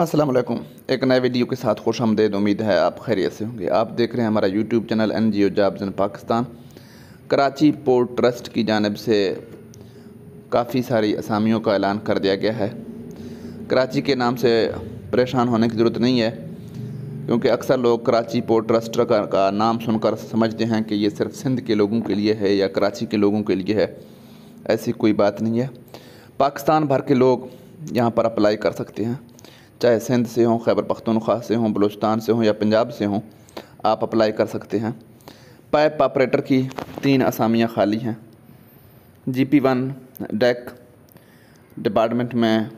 अस्सलाम वालेकुम एक नए वीडियो के साथ खुश आमदेद उम्मीद है आप खैरियत से होंगे आप देख रहे हैं हमारा YouTube channel N G O jobs in Pakistan Karachi port trust की जानब से काफ़ी सारी असामियों का ऐलान कर दिया गया है कराची के नाम से परेशान होने की ज़रूरत नहीं है क्योंकि अक्सर लोग कराची पोर्ट ट्रस्ट का, का नाम सुनकर समझते हैं कि ये सिर्फ सिंध के लोगों के लिए है या कराची के लोगों के लिए है ऐसी कोई बात नहीं है पाकिस्तान भर के लोग यहाँ पर अप्लाई कर सकते हैं चाहे सिंध से हों खैबर पख्तनख्वा से हों बलूचस्तान से हों या पंजाब से हों आप अप्लाई कर सकते हैं पाइप ऑपरेटर की तीन असामियाँ खाली हैं G P one deck department में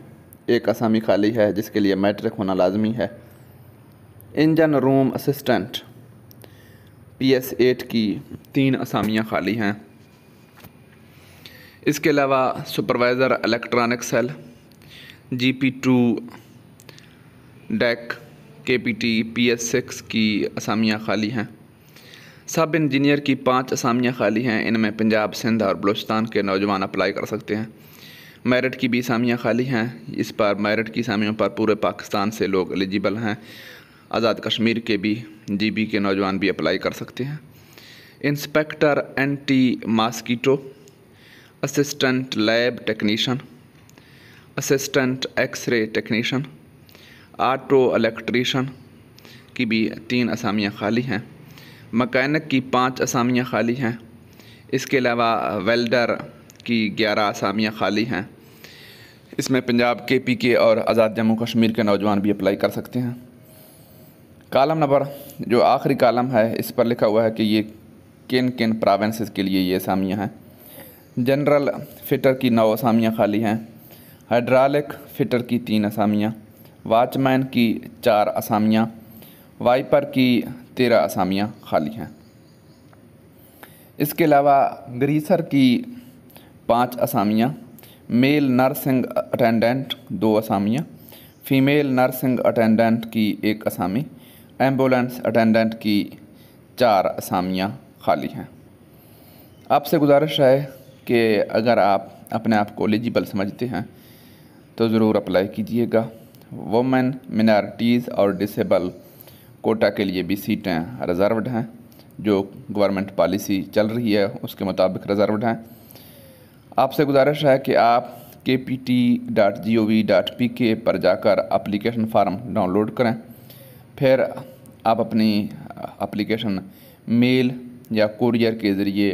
एक असामी खाली है जिसके लिए मैट्रिक होना लाजमी है engine room assistant P S eight की तीन असामियाँ खाली हैं इसके अलावा supervisor electronic cell G P two deck K P T P S six की असामियाँ खाली हैं सब इंजीनियर की पाँच असामियाँ खाली हैं इनमें पंजाब सिंध और बलोचिस्तान के नौजवान अप्लाई कर सकते हैं मेरिट की भी असामियाँ खाली हैं इस पर मेरिट की असामियों पर पूरे पाकिस्तान से लोग एलिजिबल हैं आज़ाद कश्मीर के भी जी बी के नौजवान भी अप्लाई कर सकते हैं inspector anti mosquito assistant lab technician assistant x-ray technician auto electrician की भी तीन असामियाँ खाली हैं मकैनिक की पाँच असामियाँ खाली हैं इसके अलावा वेल्डर की ग्यारह असामियाँ खाली हैं इसमें पंजाब के पी के और आज़ाद जम्मू कश्मीर के नौजवान भी अप्लाई कर सकते हैं कालम नंबर जो आखिरी कालम है इस पर लिखा हुआ है कि ये किन किन प्रोवेंसेस के लिए ये असामियाँ हैं जनरल फिटर की नौ असामियाँ खाली हैं हाइड्रालिक फिटर की तीन असामियाँ वाचमैन की चार असामियाँ वाइपर की तेरह असामियाँ खाली हैं इसके अलावा ग्रीसर की पाँच असामियाँ मेल नर्सिंग अटेंडेंट दो असामियाँ फ़ीमेल नर्सिंग अटेंडेंट की एक असामी एम्बुलेंस अटेंडेंट की चार असामियाँ खाली हैं आपसे गुजारिश है कि अगर आप अपने आप को एलिजिबल समझते हैं तो ज़रूर अप्लाई कीजिएगा वुमेन मिनार्टीज़ और डिसेबल कोटा के लिए भी सीटें रिज़र्वड हैं जो गवर्नमेंट पॉलिसी चल रही है उसके मुताबिक रिज़र्वड हैं आपसे गुजारिश है कि आप के P T dot G O V dot P K पर जाकर अप्लीकेशन फ़ार्म डाउनलोड करें फिर आप अपनी अप्लीकेशन मेल या कुरियर के ज़रिए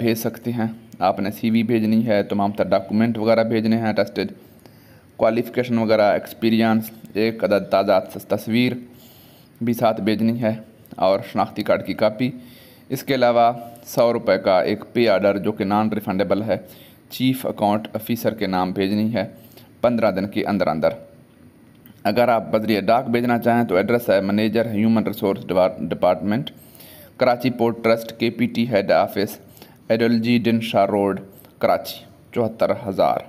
भेज सकते हैं आपने सीवी भेजनी है तमाम तर डॉक्यूमेंट वगैरह भेजने हैं अटेस्टेड क्वालिफ़िकेशन वगैरह एक्सपीरियंस एक अदद ताज़ा तस्वीर भी साथ भेजनी है और शनाख्ती कार्ड की कापी इसके अलावा सौ रुपये का एक पे आर्डर जो कि नॉन रिफंडेबल है चीफ अकाउंट ऑफिसर के नाम भेजनी है पंद्रह दिन के अंदर अंदर अगर आप बदरिया डाक भेजना चाहें तो एड्रेस है manager human resource department Karachi port trust K P T head office Edulji Dinshaw road Karachi चौहत्तर हज़ार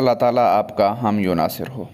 अल्लाह ताला आपका हम यो नासिर हो